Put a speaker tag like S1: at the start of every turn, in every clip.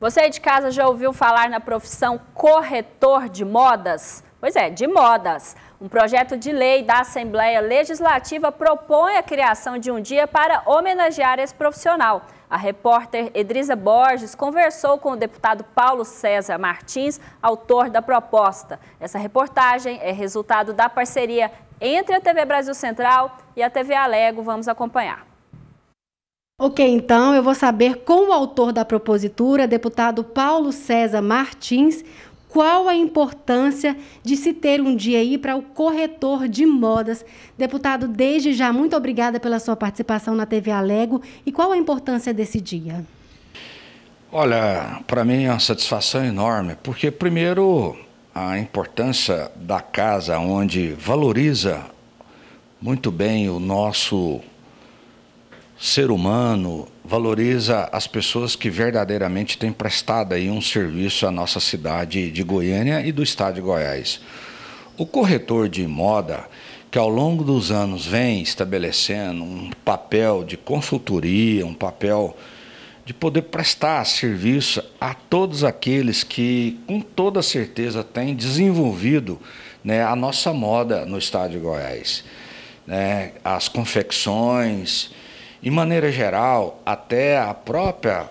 S1: Você aí de casa já ouviu falar na profissão corretor de modas? Pois é, de modas. Um projeto de lei da Assembleia Legislativa propõe a criação de um dia para homenagear esse profissional. A repórter Edrisa Borges conversou com o deputado Paulo César Martins, autor da proposta. Essa reportagem é resultado da parceria entre a TV Brasil Central e a TV Alego. Vamos acompanhar. Ok, então eu vou saber com o autor da propositura, deputado Paulo César Martins, qual a importância de se ter um dia aí para o corretor de modas. Deputado, desde já, muito obrigada pela sua participação na TV Alego. E qual a importância desse dia?
S2: Olha, para mim é uma satisfação enorme, porque, primeiro, a importância da casa, onde valoriza muito bem o nosso ser humano, valoriza as pessoas que verdadeiramente têm prestado aí um serviço à nossa cidade de Goiânia e do estado de Goiás. O corretor de moda, que ao longo dos anos vem estabelecendo um papel de consultoria, um papel de poder prestar serviço a todos aqueles que, com toda certeza, têm desenvolvido né, a nossa moda no estado de Goiás. Né, as confecções, em maneira geral, até a própria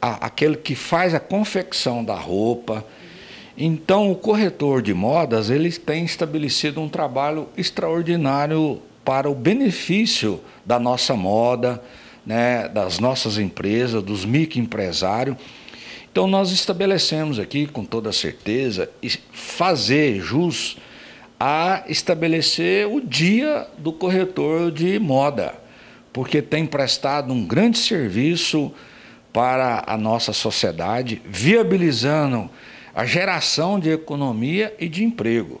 S2: aquele que faz a confecção da roupa. Então, o corretor de modas ele tem estabelecido um trabalho extraordinário para o benefício da nossa moda, né, das nossas empresas, dos microempresários. Então, nós estabelecemos aqui, com toda certeza, fazer jus a estabelecer o dia do corretor de moda, porque tem prestado um grande serviço para a nossa sociedade, viabilizando a geração de economia e de emprego.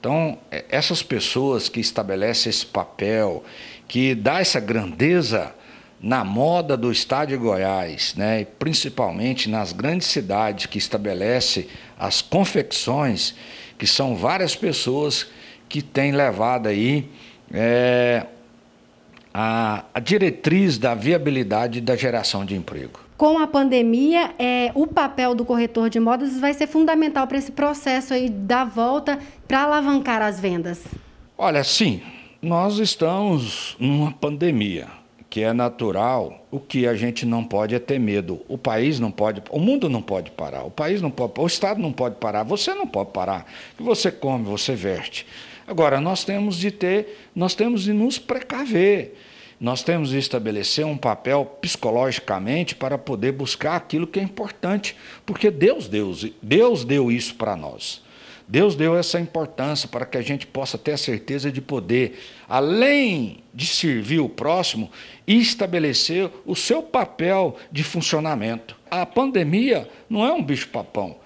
S2: Então, é, essas pessoas que estabelecem esse papel, que dá essa grandeza na moda do estado de Goiás, né, e principalmente nas grandes cidades que estabelece as confecções, que são várias pessoas que têm levado aí é, a, a diretriz da viabilidade da geração de emprego
S1: com a pandemia, é, o papel do corretor de modas vai ser fundamental para esse processo aí da volta para alavancar as vendas?
S2: Olha, sim, nós estamos numa pandemia que é natural, o que a gente não pode é ter medo. O país não pode, o mundo não pode parar, o país não pode, o Estado não pode parar, você não pode parar. você come, você veste. Agora, nós temos de ter, nós temos de nos precaver. Nós temos de estabelecer um papel psicologicamente para poder buscar aquilo que é importante, porque Deus Deus Deus deu isso para nós. Deus deu essa importância para que a gente possa ter a certeza de poder, além de servir o próximo, estabelecer o seu papel de funcionamento. A pandemia não é um bicho-papão,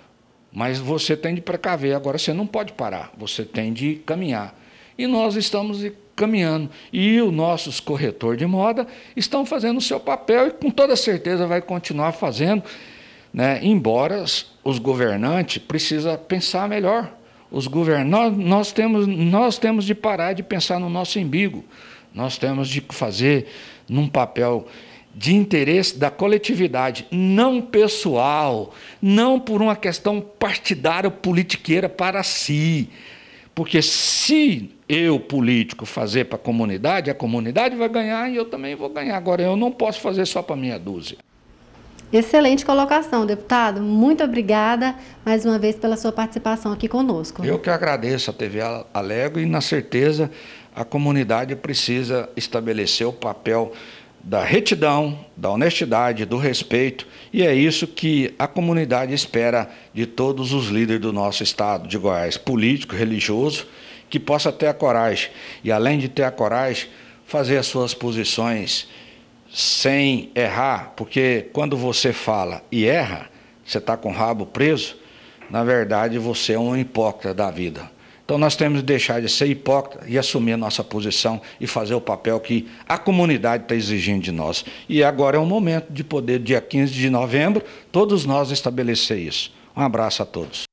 S2: mas você tem de precaver. Agora você não pode parar, você tem de caminhar. E nós estamos caminhando. E os nossos corretores de moda estão fazendo o seu papel e com toda certeza vai continuar fazendo né? Embora os governantes precisam pensar melhor. Os govern... Nós, nós, temos, nós temos de parar de pensar no nosso embigo. Nós temos de fazer num papel de interesse da coletividade, não pessoal, não por uma questão partidária ou politiqueira para si. Porque se eu, político, fazer para a comunidade, a comunidade vai ganhar e eu também vou ganhar. Agora, eu não posso fazer só para minha dúzia.
S1: Excelente colocação, deputado. Muito obrigada mais uma vez pela sua participação aqui conosco.
S2: Eu que agradeço a TV Alego e, na certeza, a comunidade precisa estabelecer o papel da retidão, da honestidade, do respeito, e é isso que a comunidade espera de todos os líderes do nosso estado de Goiás, político, religioso, que possa ter a coragem e, além de ter a coragem, fazer as suas posições sem errar, porque quando você fala e erra, você está com o rabo preso, na verdade você é um hipócrita da vida. Então nós temos de deixar de ser hipócrita e assumir a nossa posição e fazer o papel que a comunidade está exigindo de nós. E agora é o momento de poder, dia 15 de novembro, todos nós estabelecer isso. Um abraço a todos.